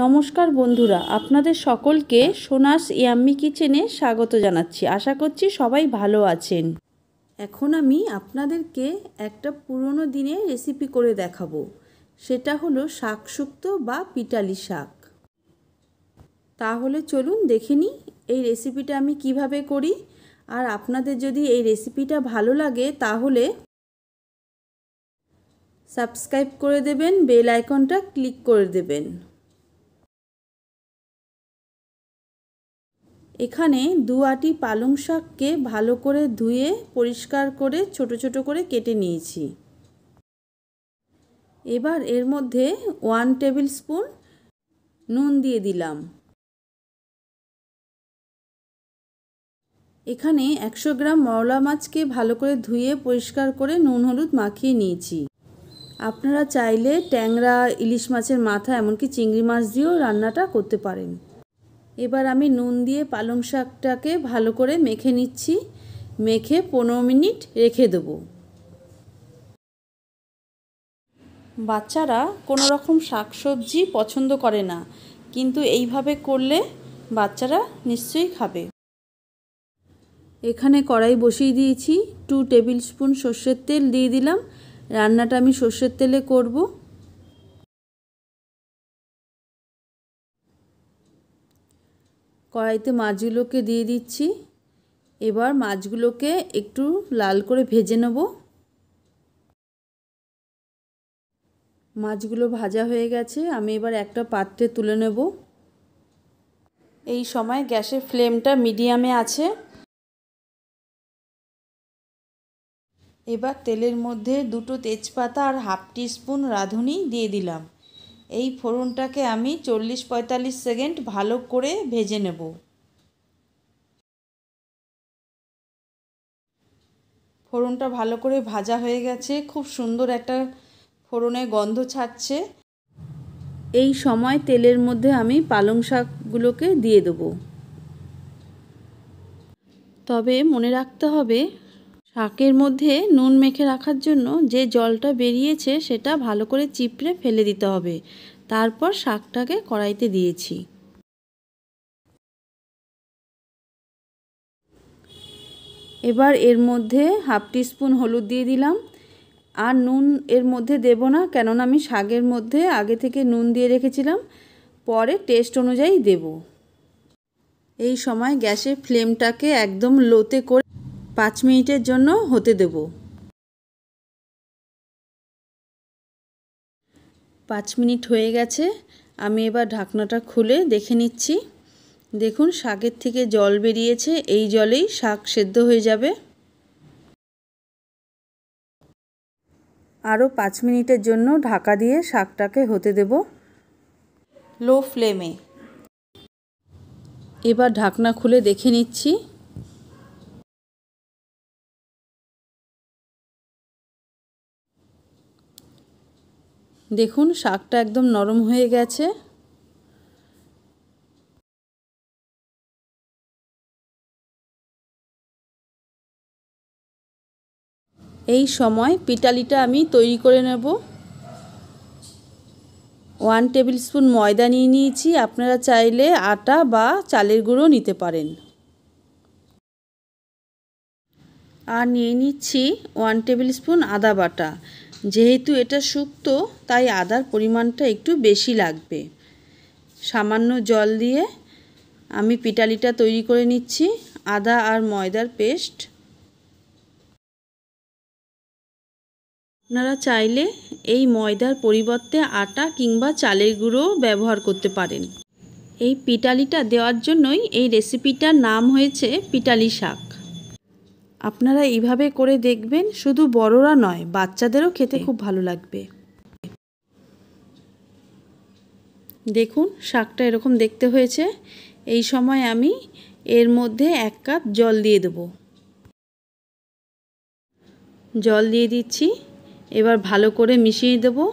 নমস্কার বন্ধুরা আপনাদের সকলকে সোনাস ইয়াম্মি কিচেনে স্বাগত জানাচ্ছি আশা করছি সবাই ভালো আছেন এখন আমি আপনাদেরকে একটা পুরনো দিনের রেসিপি করে দেখাবো সেটা হলো শাক বা পিটালি শাক তাহলে চলুন দেখিনি এই রেসিপিটা আমি কিভাবে করি আর আপনাদের যদি এই রেসিপিটা ভালো লাগে তাহলে সাবস্ক্রাইব করে দেবেন বেল আইকনটা ক্লিক করে দেবেন এখানে দু আটি পালং শাককে ভালো করে ধুয়ে পরিষ্কার করে ছোট ছোট করে কেটে নিয়েছি এবার এর মধ্যে ওয়ান টেবিল স্পুন নুন দিয়ে দিলাম এখানে একশো গ্রাম মরলা মাছকে ভালো করে ধুয়ে পরিষ্কার করে নুন হলুদ মাখিয়ে নিয়েছি আপনারা চাইলে ট্যাংরা ইলিশ মাছের মাথা এমনকি চিংড়ি মাছ দিয়েও রান্নাটা করতে পারেন এবার আমি নুন দিয়ে পালং শাকটাকে ভালো করে মেখে নিচ্ছি মেখে পনেরো মিনিট রেখে দেব বাচ্চারা কোনো রকম শাকসবজি পছন্দ করে না কিন্তু এইভাবে করলে বাচ্চারা নিশ্চয়ই খাবে এখানে কড়াই বসিয়ে দিয়েছি টু টেবিল স্পুন সর্ষের তেল দিয়ে দিলাম রান্নাটা আমি সর্ষের তেলে করবো কড়াইতে মাছগুলোকে দিয়ে দিচ্ছি এবার মাছগুলোকে একটু লাল করে ভেজে নেব মাছগুলো ভাজা হয়ে গেছে আমি এবার একটা পাত্রে তুলে নেব এই সময় গ্যাসের ফ্লেমটা মিডিয়ামে আছে এবার তেলের মধ্যে দুটো তেজপাতা আর হাফ টিস্পুন রাঁধুনি দিয়ে দিলাম এই ফোড়নটাকে আমি চল্লিশ পঁয়তাল্লিশ সেকেন্ড ভালো করে ভেজে নেব ফোড়নটা ভালো করে ভাজা হয়ে গেছে খুব সুন্দর একটা ফোড়নে গন্ধ ছাড়ছে এই সময় তেলের মধ্যে আমি পালং শাকগুলোকে দিয়ে দেবো তবে মনে রাখতে হবে শাকের মধ্যে নুন মেখে রাখার জন্য যে জলটা বেরিয়েছে সেটা ভালো করে চিপড়ে ফেলে দিতে হবে তারপর শাকটাকে কড়াইতে দিয়েছি এবার এর মধ্যে হাফ স্পুন হলুদ দিয়ে দিলাম আর নুন এর মধ্যে দেব না কেননা আমি শাকের মধ্যে আগে থেকে নুন দিয়ে রেখেছিলাম পরে টেস্ট অনুযায়ী দেব এই সময় গ্যাসের ফ্লেমটাকে একদম লোতে করে পাঁচ মিনিটের জন্য হতে দেব পাঁচ মিনিট হয়ে গেছে আমি এবার ঢাকনাটা খুলে দেখে নিচ্ছি দেখুন শাকের থেকে জল বেরিয়েছে এই জলেই শাক সেদ্ধ হয়ে যাবে আরও পাঁচ মিনিটের জন্য ঢাকা দিয়ে শাকটাকে হতে দেব লো ফ্লেমে এবার ঢাকনা খুলে দেখে নিচ্ছি দেখুন শাকটা একদম নরম হয়ে গেছে এই সময় পিটালিটা আমি তৈরি করে নেব ওয়ান টেবিল স্পুন ময়দা নিয়ে নিয়েছি আপনারা চাইলে আটা বা চালের গুঁড়ো নিতে পারেন আর নিয়ে নিচ্ছি ওয়ান টেবিল স্পুন আদা বাটা যেহেতু এটা শুক্ত তাই আদার পরিমাণটা একটু বেশি লাগবে সামান্য জল দিয়ে আমি পিটালিটা তৈরি করে নিচ্ছি আদা আর ময়দার পেস্ট আপনারা চাইলে এই ময়দার পরিবর্তে আটা কিংবা চালের গুঁড়ো ব্যবহার করতে পারেন এই পিটালিটা দেওয়ার জন্যই এই রেসিপিটার নাম হয়েছে পিটালি শাক আপনারা এইভাবে করে দেখবেন শুধু বড়রা নয় বাচ্চাদেরও খেতে খুব ভালো লাগবে দেখুন শাকটা এরকম দেখতে হয়েছে এই সময় আমি এর মধ্যে এক কাপ জল দিয়ে দেব জল দিয়ে দিচ্ছি এবার ভালো করে মিশিয়ে দেবো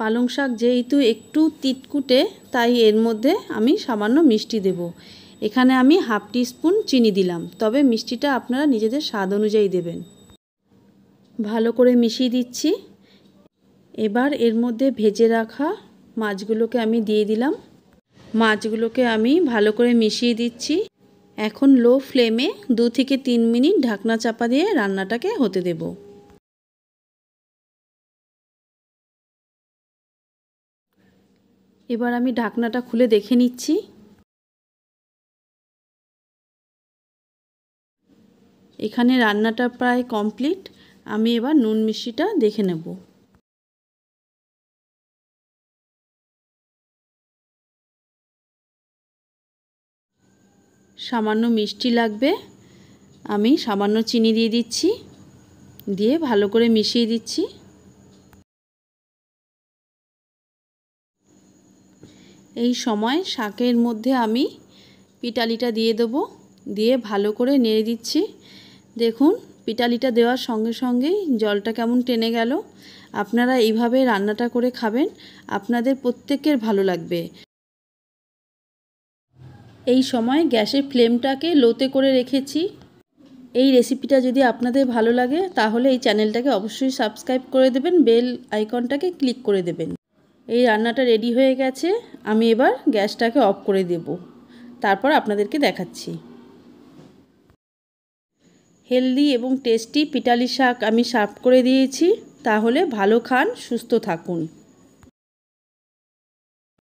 পালং শাক যেহেতু একটু তিতকুটে তাই এর মধ্যে আমি সামান্য মিষ্টি দেব এখানে আমি হাফ টি স্পুন চিনি দিলাম তবে মিষ্টিটা আপনারা নিজেদের স্বাদ অনুযায়ী দেবেন ভালো করে মিশিয়ে দিচ্ছি এবার এর মধ্যে ভেজে রাখা মাছগুলোকে আমি দিয়ে দিলাম মাছগুলোকে আমি ভালো করে মিশিয়ে দিচ্ছি এখন লো ফ্লেমে দু থেকে তিন মিনিট ঢাকনা চাপা দিয়ে রান্নাটাকে হতে দেবো এবার আমি ঢাকনাটা খুলে দেখে নিচ্ছি এখানে রান্নাটা প্রায় কমপ্লিট আমি এবার নুন মিষ্টিটা দেখে নেব সামান্য মিষ্টি লাগবে আমি সামান্য চিনি দিয়ে দিচ্ছি দিয়ে ভালো করে মিশিয়ে দিচ্ছি এই সময় শাকের মধ্যে আমি পিটালিটা দিয়ে দেবো দিয়ে ভালো করে নেড়ে দিচ্ছি দেখুন পিটালিটা দেওয়ার সঙ্গে সঙ্গেই জলটা কেমন টেনে গেল আপনারা এইভাবে রান্নাটা করে খাবেন আপনাদের প্রত্যেকের ভালো লাগবে এই সময় গ্যাসের ফ্লেমটাকে লোতে করে রেখেছি এই রেসিপিটা যদি আপনাদের ভালো লাগে তাহলে এই চ্যানেলটাকে অবশ্যই সাবস্ক্রাইব করে দেবেন বেল আইকনটাকে ক্লিক করে দেবেন এই রান্নাটা রেডি হয়ে গেছে আমি এবার গ্যাসটাকে অফ করে দেব তারপর আপনাদেরকে দেখাচ্ছি হেলদি এবং টেস্টি পিটালি শাক আমি সার্ভ করে দিয়েছি তাহলে ভালো খান সুস্থ থাকুন